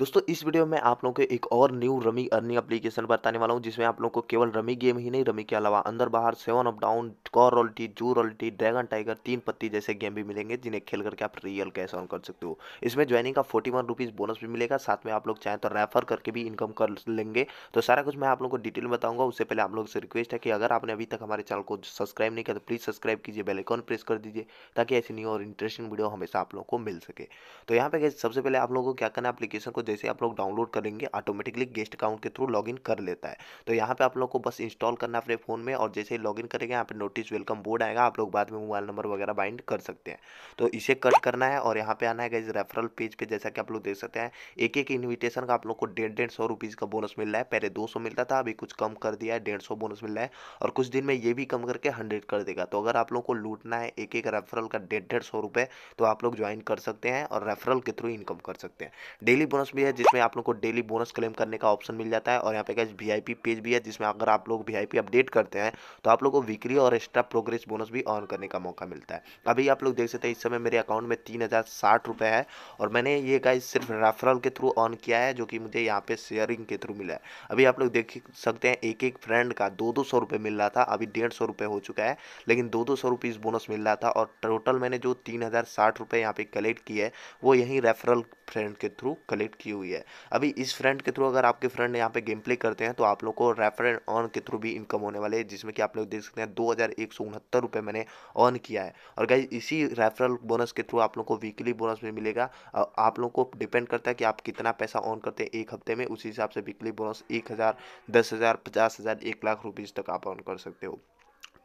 दोस्तों इस वीडियो में आप लोगों को एक और न्यू रमी अर्निंग एप्लीकेशन बताने वाला हूँ जिसमें आप लोगों को केवल रमी गेम ही नहीं रमी के अलावा अंदर बाहर seven up down car roulette zoo roulette dragon tiger तीन पत्ती जैसे गेम भी मिलेंगे जिन्हें खेल करके आप रियल कैश ऑन कर सकते हो इसमें ज्वाइनिंग का फोर्टी वन रुपीज़ बोनस भी मिलेगा साथ में आप लोग चाहें तो रेफर करके भी इनकम कर लेंगे तो सारा कुछ मैं आप लोगों को डिटेल में बताऊंगा उससे पहले आप लोग से रिक्वेस्ट है कि अगर आपने अभी तक हमारे चैनल को सब्सक्राइब नहीं किया तो प्लीज़ सब्सक्राइब कीजिए बेलाइकॉन प्रेस कर दीजिए ताकि ऐसी न्यू और इंटरेस्टिंग वीडियो हमेशा आप लोग को मिल सके तो यहाँ पे सबसे पहले आप लोगों को क्या करना एप्लीकेशन को जैसे आप लोग डाउनलोड करेंगे ऑटोमेटिकली गेस्ट अकाउंट के थ्रू लॉगिन कर लेता है तो यहाँ पे आप लोग को बस इंस्टॉल करना अपने फ़ोन में और जैसे ही लॉगिन करेंगे यहाँ पे नोटिस वेलकम बोर्ड आएगा आप लोग बाद में मोबाइल नंबर वगैरह बाइंड कर सकते हैं तो इसे कट करना है और यहाँ पे आना है इस रेफरल पेज पे जैसा कि आप लोग देख सकते हैं एक एक इन्विटेशन का आप लोग को डेढ़ डेढ़ सौ रुपीज़ का बोनस मिल रहा है पहले दो सौ मिलता था अभी कुछ कम कर दिया है डेढ़ सौ बोनस मिल रहा है और कुछ दिन में ये भी कम करके हंड्रेड कर देगा तो अगर आप लोग को लूटना है एक एक रेफरल का डेढ़ डेढ़ सौ रुपए तो आप लोग ज्वाइन कर सकते हैं और रेफरल के थ्रू इनकम कर सकते हैं डेली बोनस भी है जिसमें आप लोग को डेली बोनस क्लेम करने का ऑप्शन मिल जाता है और यहाँ पे गैस वी पेज भी है जिसमें अगर आप लोग वी अपडेट करते हैं तो आप लोग को वीकली और एक्स्ट्रा प्रोग्रेस बोनस भी ऑन करने का मौका मिलता है अभी आप लोग देख सकते हैं इस समय मेरे अकाउंट में तीन है और मैंने ये गाइज सिर्फ रेफरल के थ्रू ऑन किया है जो कि मुझे यहाँ पे शेयरिंग के थ्रू मिला है अभी आप लोग देख सकते हैं एक एक फ्रेंड का दो दो सौ रुपये मिल रहा था अभी डेढ़ सौ रुपये हो चुका है लेकिन दो दो सौ इस बोनस मिल रहा था और टोटल मैंने जो तीन हज़ार साठ रुपये यहाँ पे कलेक्ट किए वो यहीं रेफरल फ्रेंड के थ्रू कलेक्ट किया रखी हुई है अभी इस फ्रेंड के थ्रू अगर आपके फ्रेंड यहाँ पे गेम प्ले करते हैं तो आप लोग को रेफर ऑन के थ्रू भी इनकम होने वाले हैं जिसमें कि आप लोग देख सकते हैं दो हज़ार मैंने ऑन किया है और गाइज इसी रेफरल बोनस के थ्रू आप लोग को वीकली बोनस भी मिलेगा आप लोग को डिपेंड करता है कि आप कितना पैसा ऑन करते हैं एक हफ्ते में उसी हिसाब से वीकली बोनस एक हज़ार दस हज़ार पचास हज़ार लाख रुपीज़ तक आप ऑन कर सकते हो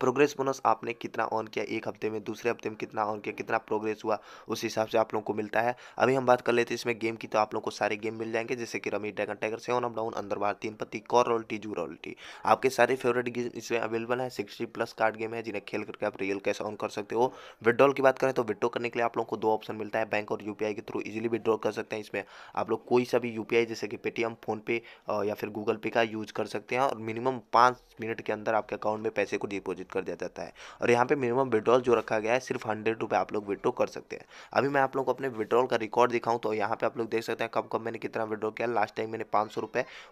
प्रोग्रेस बोनस आपने कितना ऑन किया एक हफ्ते में दूसरे हफ्ते में कितना ऑन किया कितना प्रोग्रेस हुआ उस हिसाब से आप लोगों को मिलता है अभी हम बात कर लेते हैं इसमें गेम की तो आप लोग को सारे गेम मिल जाएंगे जैसे कि rummy dragon tiger seven up down अंदर बार तीन पत्ती कॉर रॉयल्टी जू रॉयल्टी आपके सारे फेवरेट गेम इसमें अवेलेबल है सिक्सटी प्लस कार्ड गेम है जिन्हें खेल करके आप रियल कैश ऑन कर सकते हो विड्रॉल की बात करें तो विड्रॉ करने के लिए आप लोगों को दो ऑप्शन मिलता है बैंक और यूपीआई के थ्रू इजिली विड्रॉ कर सकते हैं इसमें आप लोग कोई सा भी यूपीआई जैसे कि पेटीएम फोनपे या फिर गूगल पे का यूज कर सकते हैं और मिनिमम पाँच मिनट के अंदर आपके अकाउंट में पैसे को डिपोजिट कर दिया जाता है और यहाँ पे मिनिमम विड्रॉल जो रखा गया है सिर्फ हंड्रेड रुपये आप लोग विड्रॉ कर सकते हैं अभी मैं आप लोग को अपने विड्रॉल का रिकॉर्ड दिखाऊँ तो यहाँ पे आप लोग देख सकते हैं कब कब मैंने कितना विड्रॉ किया लास्ट टाइम मैंने पाँच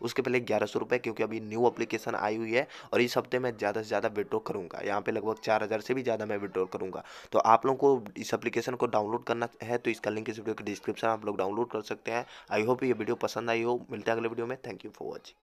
उसके पहले ग्यारह क्योंकि अभी न्यू अपलीकेशन आई हुई है और इस हफ्ते मैं ज़्यादा से ज़्यादा विड्रॉ करूँगा यहाँ पर लगभग चार से भी ज़्यादा मैं विड्रॉ करूँगा तो आप लोग को इस अपलीकेशन को डाउनलोड करना है तो इसका लिंक इस वीडियो के डिस्क्रिप्शन आप लोग डाउनलोड कर सकते हैं आई होप ये वीडियो पसंद आई हो मिलते हैं अगले वीडियो में थैंक यू फॉर वॉचिंग